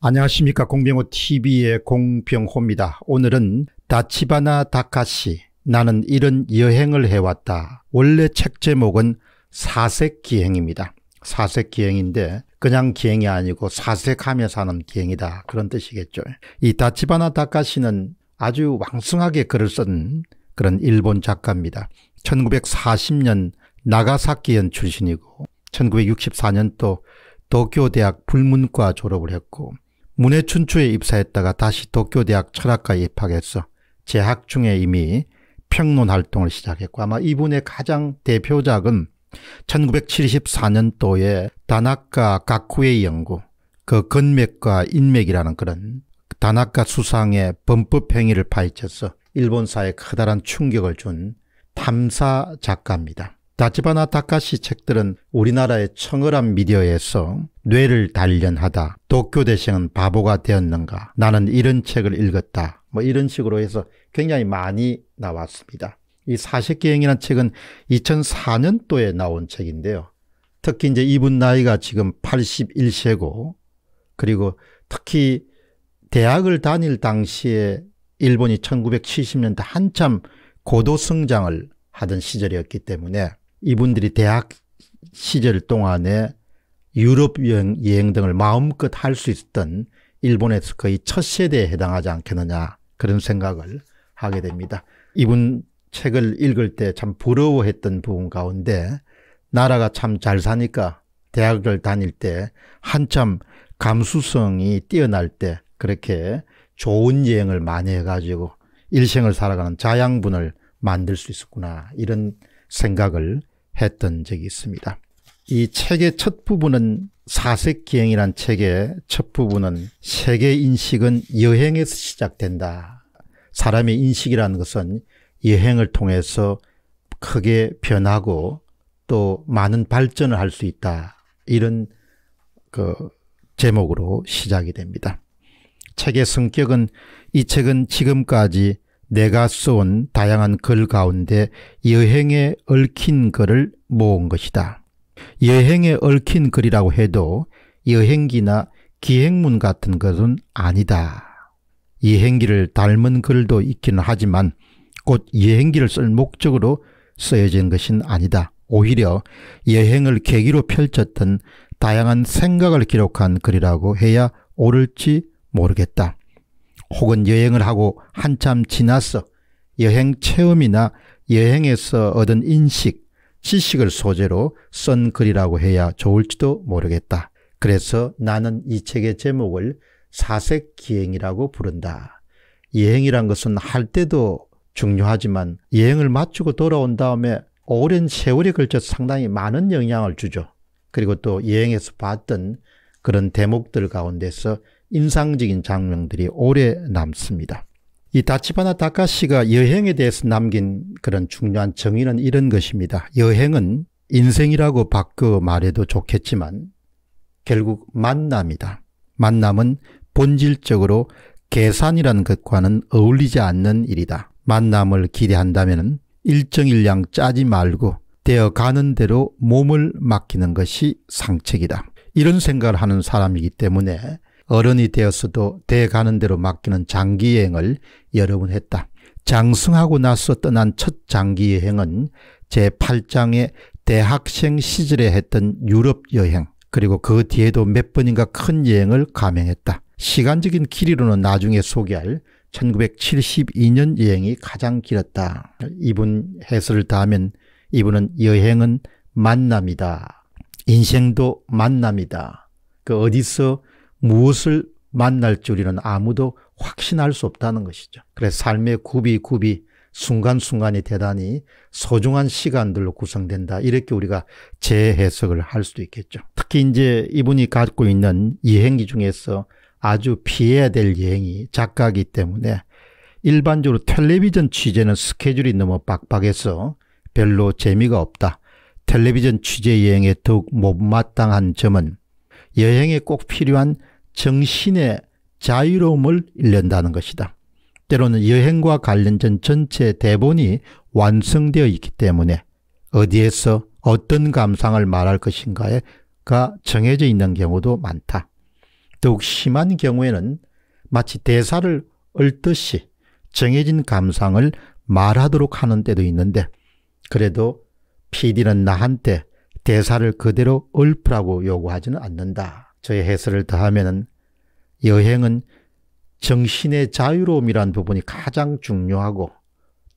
안녕하십니까 공병호 TV의 공병호입니다. 오늘은 다치바나 다카시 나는 이런 여행을 해왔다. 원래 책 제목은 사색기행입니다. 사색기행인데 그냥 기행이 아니고 사색하며 사는 기행이다 그런 뜻이겠죠. 이 다치바나 다카시는 아주 왕성하게 글을 쓴 그런 일본 작가입니다. 1940년 나가사키현 출신이고 1964년 또 도쿄대학 불문과 졸업을 했고 문해춘추에 입사했다가 다시 도쿄대학 철학과에 입학했어. 재학 중에 이미 평론 활동을 시작했고 아마 이분의 가장 대표작은 1974년도에 다나카 가쿠의 연구 그 건맥과 인맥이라는 그런 다나카 수상의 범법 행위를 파헤쳐서 일본 사에 커다란 충격을 준 탐사 작가입니다. 다치바나 다카시 책들은 우리나라의 청어한 미디어에서 뇌를 단련하다. 도쿄 대생은 바보가 되었는가. 나는 이런 책을 읽었다. 뭐 이런 식으로 해서 굉장히 많이 나왔습니다. 이 사색기행이라는 책은 2004년도에 나온 책인데요. 특히 이제 이분 나이가 지금 81세고 그리고 특히 대학을 다닐 당시에 일본이 1970년대 한참 고도 성장을 하던 시절이었기 때문에 이분들이 대학 시절 동안에 유럽 여행, 여행 등을 마음껏 할 수 있었던 일본에서 거의 첫 세대에 해당하지 않겠느냐 그런 생각을 하게 됩니다. 이분 책을 읽을 때 참 부러워했던 부분 가운데 나라가 참 잘 사니까 대학을 다닐 때 한참 감수성이 뛰어날 때 그렇게 좋은 여행을 많이 해가지고 일생을 살아가는 자양분을 만들 수 있었구나 이런 생각을 했던 적이 있습니다. 이 책의 첫 부분은 사색기행이란 책의 첫 부분은 세계인식은 여행에서 시작된다. 사람의 인식이라는 것은 여행을 통해서 크게 변하고 또 많은 발전을 할 수 있다. 이런 그 제목으로 시작이 됩니다. 책의 성격은 이 책은 지금까지 내가 써온 다양한 글 가운데 여행에 얽힌 글을 모은 것이다. 여행에 얽힌 글이라고 해도 여행기나 기행문 같은 것은 아니다. 여행기를 닮은 글도 있기는 하지만 곧 여행기를 쓸 목적으로 쓰여진 것은 아니다. 오히려 여행을 계기로 펼쳤던 다양한 생각을 기록한 글이라고 해야 옳을지 모르겠다. 혹은 여행을 하고 한참 지나서 여행 체험이나 여행에서 얻은 인식, 지식을 소재로 쓴 글이라고 해야 좋을지도 모르겠다. 그래서 나는 이 책의 제목을 사색기행이라고 부른다. 여행이란 것은 할 때도 중요하지만 여행을 마치고 돌아온 다음에 오랜 세월에 걸쳐 상당히 많은 영향을 주죠. 그리고 또 여행에서 봤던 그런 대목들 가운데서 인상적인 장면들이 오래 남습니다. 이 다치바나 다카시가 여행에 대해서 남긴 그런 중요한 정의는 이런 것입니다. 여행은 인생이라고 바꿔 말해도 좋겠지만 결국 만남이다. 만남은 본질적으로 계산이라는 것과는 어울리지 않는 일이다. 만남을 기대한다면 일정일량 짜지 말고 되어 가는 대로 몸을 맡기는 것이 상책이다. 이런 생각을 하는 사람이기 때문에 어른이 되었어도 대가는 대로 맡기는 장기여행을 여러 번 했다. 장승하고 나서 떠난 첫 장기여행은 제8장의 대학생 시절에 했던 유럽 여행 그리고 그 뒤에도 몇 번인가 큰 여행을 감행했다. 시간적인 길이로는 나중에 소개할 1972년 여행이 가장 길었다. 이분 해설을 다하면 이분은 여행은 만남이다. 인생도 만남이다. 그 어디서 무엇을 만날 줄이는 아무도 확신할 수 없다는 것이죠. 그래서 삶의 굽이굽이 순간순간이 대단히 소중한 시간들로 구성된다. 이렇게 우리가 재해석을 할 수도 있겠죠. 특히 이제 이분이 갖고 있는 여행기 중에서 아주 피해야 될 여행이 작가기 때문에 일반적으로 텔레비전 취재는 스케줄이 너무 빡빡해서 별로 재미가 없다. 텔레비전 취재 여행에 더욱 못마땅한 점은 여행에 꼭 필요한 정신의 자유로움을 일른다는 것이다. 때로는 여행과 관련된 전체 대본이 완성되어 있기 때문에 어디에서 어떤 감상을 말할 것인가가 정해져 있는 경우도 많다. 더욱 심한 경우에는 마치 대사를 얼듯이 정해진 감상을 말하도록 하는 때도 있는데 그래도 PD는 나한테 대사를 그대로 읊으라고 요구하지는 않는다. 저의 해설을 더하면 여행은 정신의 자유로움이란 부분이 가장 중요하고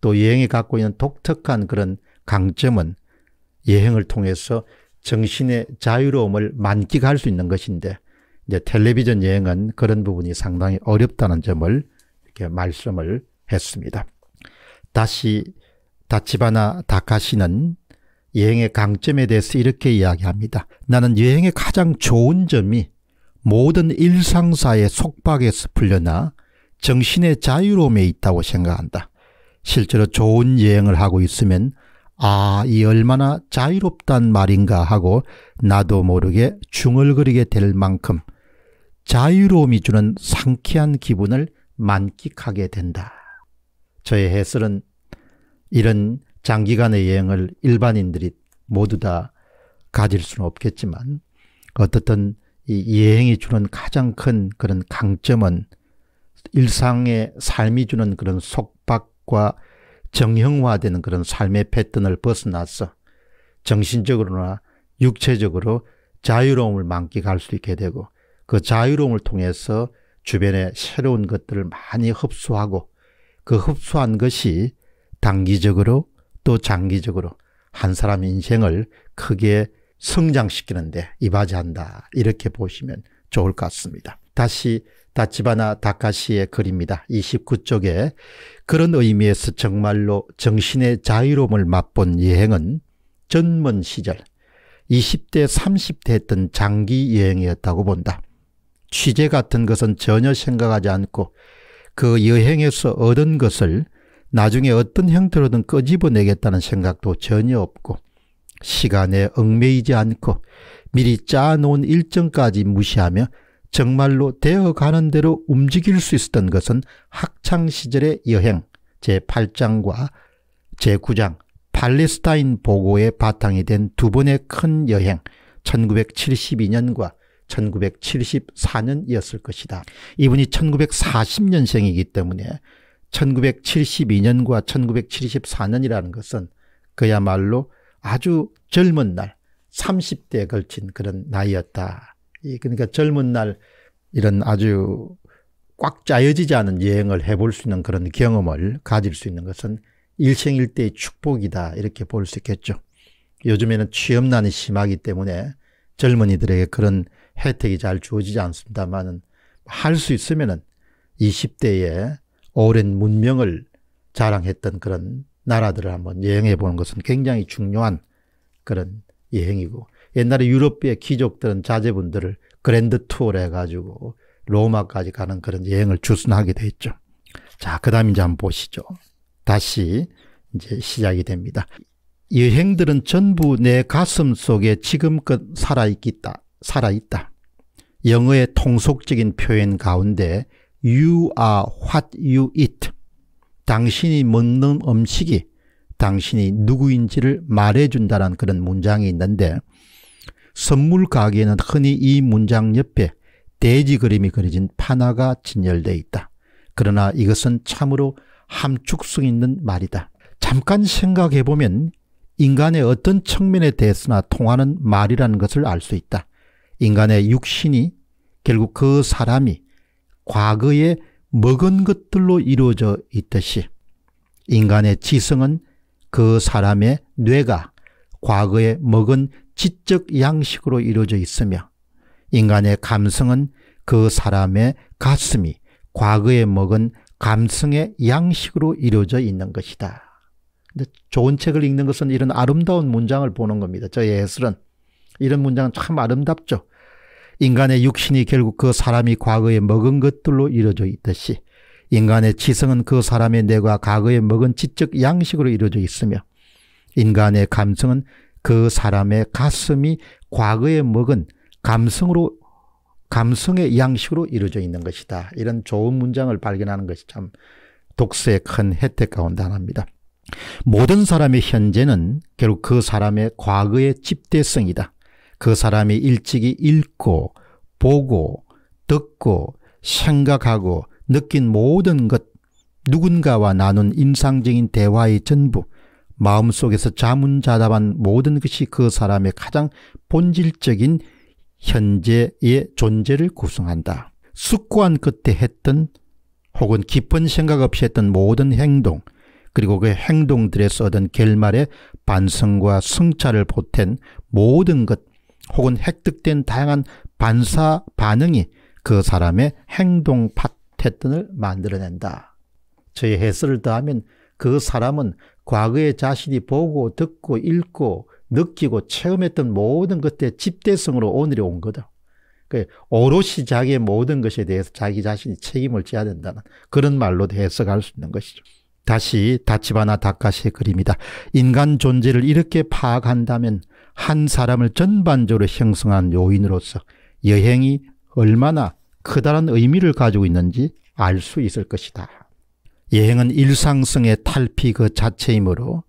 또 여행이 갖고 있는 독특한 그런 강점은 여행을 통해서 정신의 자유로움을 만끽할 수 있는 것인데 이제 텔레비전 여행은 그런 부분이 상당히 어렵다는 점을 이렇게 말씀을 했습니다. 다시 다치바나 다카시는 여행의 강점에 대해서 이렇게 이야기합니다. 나는 여행의 가장 좋은 점이 모든 일상사의 속박에서 풀려나 정신의 자유로움에 있다고 생각한다. 실제로 좋은 여행을 하고 있으면 아, 이 얼마나 자유롭단 말인가 하고 나도 모르게 중얼거리게 될 만큼 자유로움이 주는 상쾌한 기분을 만끽하게 된다. 저의 해설은 이런 장기간의 여행을 일반인들이 모두 다 가질 수는 없겠지만 어떻든 이 여행이 주는 가장 큰 그런 강점은 일상의 삶이 주는 그런 속박과 정형화되는 그런 삶의 패턴을 벗어나서 정신적으로나 육체적으로 자유로움을 만끽할 수 있게 되고 그 자유로움을 통해서 주변에 새로운 것들을 많이 흡수하고 그 흡수한 것이 단기적으로 또 장기적으로 한 사람 인생을 크게 성장시키는데 이바지한다. 이렇게 보시면 좋을 것 같습니다. 다시 다치바나 다카시의 글입니다. 29쪽에 그런 의미에서 정말로 정신의 자유로움을 맛본 여행은 젊은 시절 20대 30대 했던 장기 여행이었다고 본다. 취재 같은 것은 전혀 생각하지 않고 그 여행에서 얻은 것을 나중에 어떤 형태로든 꺼집어내겠다는 생각도 전혀 없고 시간에 얽매이지 않고 미리 짜놓은 일정까지 무시하며 정말로 되어가는 대로 움직일 수 있었던 것은 학창시절의 여행 제8장과 제9장 팔레스타인 보고의 바탕이 된 두 번의 큰 여행 1972년과 1974년이었을 것이다. 이분이 1940년생이기 때문에 1972년과 1974년이라는 것은 그야말로 아주 젊은 날, 30대에 걸친 그런 나이였다. 그러니까 젊은 날 이런 아주 꽉 짜여지지 않은 여행을 해볼 수 있는 그런 경험을 가질 수 있는 것은 일생일대의 축복이다. 이렇게 볼 수 있겠죠. 요즘에는 취업난이 심하기 때문에 젊은이들에게 그런 혜택이 잘 주어지지 않습니다만 할수 있으면 20대에 오랜 문명을 자랑했던 그런 나라들을 한번 여행해 보는 것은 굉장히 중요한 그런 여행이고 옛날에 유럽의 귀족들은 자제분들을 그랜드 투어를 해가지고 로마까지 가는 그런 여행을 주선하게 돼 있죠. 자, 그 다음 이제 한번 보시죠. 다시 이제 시작이 됩니다. 여행들은 전부 내 가슴 속에 지금껏 살아있다, 살아있다. 영어의 통속적인 표현 가운데 You are what you eat. 당신이 먹는 음식이 당신이 누구인지를 말해준다는 그런 문장이 있는데 선물 가게에는 흔히 이 문장 옆에 돼지 그림이 그려진 판화가 진열되어 있다. 그러나 이것은 참으로 함축성 있는 말이다. 잠깐 생각해보면 인간의 어떤 측면에 대해서나 통하는 말이라는 것을 알 수 있다. 인간의 육신이 결국 그 사람이 과거에 먹은 것들로 이루어져 있듯이 인간의 지성은 그 사람의 뇌가 과거에 먹은 지적 양식으로 이루어져 있으며 인간의 감성은 그 사람의 가슴이 과거에 먹은 감성의 양식으로 이루어져 있는 것이다. 근데 좋은 책을 읽는 것은 이런 아름다운 문장을 보는 겁니다. 저의 해설은 이런 문장은 참 아름답죠. 인간의 육신이 결국 그 사람이 과거에 먹은 것들로 이루어져 있듯이 인간의 지성은 그 사람의 뇌가 과거에 먹은 지적 양식으로 이루어져 있으며 인간의 감성은 그 사람의 가슴이 과거에 먹은 감성으로 감성의 양식으로 이루어져 있는 것이다. 이런 좋은 문장을 발견하는 것이 참 독서의 큰 혜택 가운데 하나입니다. 모든 사람의 현재는 결국 그 사람의 과거의 집대성이다. 그 사람이 일찍이 읽고 보고 듣고 생각하고 느낀 모든 것 누군가와 나눈 인상적인 대화의 전부 마음속에서 자문자답한 모든 것이 그 사람의 가장 본질적인 현재의 존재를 구성한다. 숙고한 끝에 했던 혹은 깊은 생각 없이 했던 모든 행동 그리고 그 행동들에서 얻은 결말의 반성과 승차를 보탠 모든 것 혹은 획득된 다양한 반사 반응이 그 사람의 행동 패턴을 만들어낸다. 저의 해설을 더하면 그 사람은 과거의 자신이 보고 듣고 읽고 느끼고 체험했던 모든 것들의 집대성으로 오늘이 온 거다. 그 오롯이 자기의 모든 것에 대해서 자기 자신이 책임을 져야 된다는 그런 말로 해석할 수 있는 것이죠. 다시 다치바나 다카시의 글입니다. 인간 존재를 이렇게 파악한다면 한 사람을 전반적으로 형성한 요인으로서 여행이 얼마나 커다란 의미를 가지고 있는지 알 수 있을 것이다. 여행은 일상성의 탈피 그 자체이므로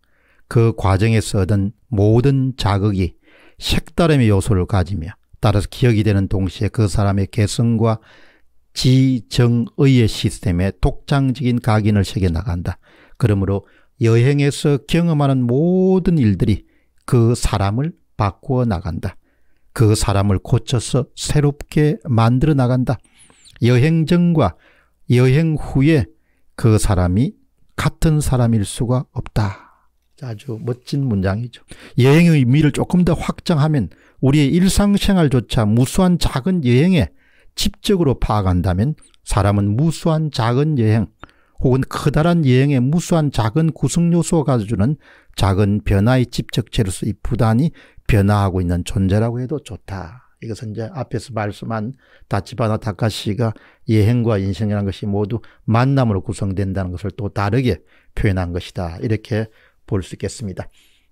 그 과정에서 얻은 모든 자극이 색다름의 요소를 가지며 따라서 기억이 되는 동시에 그 사람의 개성과 지정의의 시스템에 독창적인 각인을 새겨 나간다. 그러므로 여행에서 경험하는 모든 일들이 그 사람을 바꾸어 나간다. 그 사람을 고쳐서 새롭게 만들어 나간다. 여행 전과 여행 후에 그 사람이 같은 사람일 수가 없다. 아주 멋진 문장이죠. 여행의 의미를 조금 더 확장하면 우리의 일상생활조차 무수한 작은 여행에 집적으로 파악한다면 사람은 무수한 작은 여행 혹은 커다란 여행의 무수한 작은 구성요소가 주는 작은 변화의 집적체로서 이 부단히 변화하고 있는 존재라고 해도 좋다. 이것은 이제 앞에서 말씀한 다치바나 다카시가 예행과 인생이라는 것이 모두 만남으로 구성된다는 것을 또 다르게 표현한 것이다. 이렇게 볼 수 있겠습니다.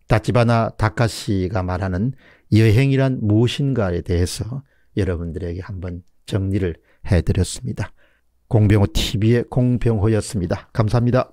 다치바나 다카시가 말하는 여행이란 무엇인가에 대해서 여러분들에게 한번 정리를 해드렸습니다. 공병호 TV의 공병호였습니다. 감사합니다.